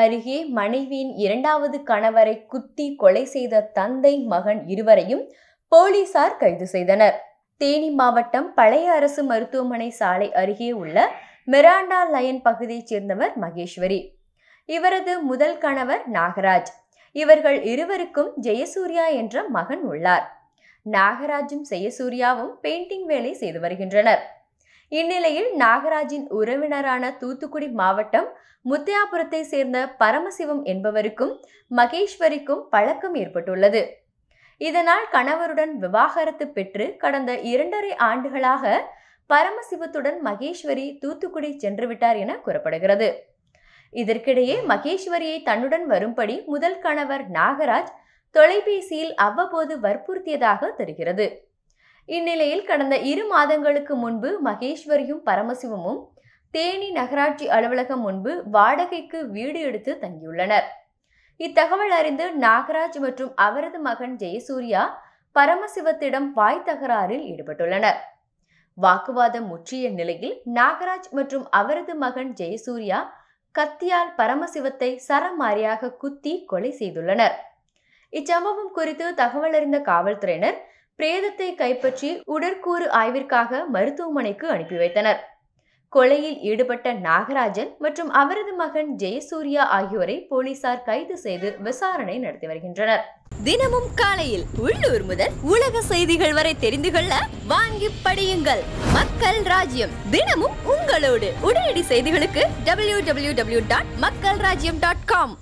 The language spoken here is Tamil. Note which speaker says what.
Speaker 1: அருகே மனைவியின் இரண்டாவது கணவரை குத்தி கொலை செய்த தந்தை மகன் இருவரையும் போலீசார் கைது செய்தனர் தேனி மாவட்டம் பழைய அரசு மருத்துவமனை சாலை அருகே உள்ள மிராண்டா லயன் பகுதியைச் சேர்ந்தவர் மகேஸ்வரி இவரது முதல் கணவர் நாகராஜ் இவர்கள் இருவருக்கும் ஜெயசூர்யா என்ற மகன் உள்ளார் நாகராஜும் ஜெயசூர்யாவும் பெயிண்டிங் வேலை செய்து வருகின்றனர் இந்நிலையில் நாகராஜின் உறவினரான தூத்துக்குடி மாவட்டம் முத்தியாபுரத்தை சேர்ந்த பரமசிவம் என்பவருக்கும் மகேஸ்வரிக்கும் பழக்கம் ஏற்பட்டுள்ளது இதனால் கணவருடன் விவாகரத்து பெற்று கடந்த இரண்டரை ஆண்டுகளாக பரமசிவத்துடன் மகேஸ்வரி தூத்துக்குடி சென்று விட்டார் என கூறப்படுகிறது இதற்கிடையே மகேஸ்வரியை தன்னுடன் வரும்படி முதல் கணவர் நாகராஜ் தொலைபேசியில் அவ்வப்போது வற்புறுத்தியதாக தெரிகிறது இந்நிலையில் கடந்த இரு மாதங்களுக்கு முன்பு மகேஸ்வரியும் பரமசிவமும் தேனி நகராட்சி அலுவலகம் முன்பு வாடகைக்கு வீடு எடுத்து தங்கியுள்ளனர் இத்தகவல் அறிந்து நாகராஜ் மற்றும் அவரது மகன் ஜெயசூர்யா பரமசிவத்திடம் வாய் தகராறில் ஈடுபட்டுள்ளனர் வாக்குவாதம் முற்றிய நிலையில் நாகராஜ் மற்றும் அவரது மகன் ஜெயசூர்யா கத்தியால் பரமசிவத்தை சரமாரியாக குத்தி கொலை செய்துள்ளனர் இச்சம்பவம் குறித்து தகவல் அறிந்த காவல்துறையினர் பிரேதத்தை கைப்பற்றி உடற்கூறு ஆய்விற்காக மருத்துவமனைக்கு அனுப்பி வைத்தனர் கொலையில் ஈடுபட்ட நாகராஜன் மற்றும் அவரது மகன் ஜெயசூர்யா ஆகியோரை போலீசார் கைது செய்து விசாரணை நடத்தி வருகின்றனர் தினமும் காலையில் உள்ளூர் முதல் உலக செய்திகள் வரை தெரிந்து கொள்ள வாங்கி படியுங்கள் மக்கள் ராஜ்யம் தினமும் உங்களோடு உடனடி செய்திகளுக்கு டபிள்யூ டபிள்யூ டபிள்யூ டாட் மக்கள் ராஜ்யம் டாட் காம்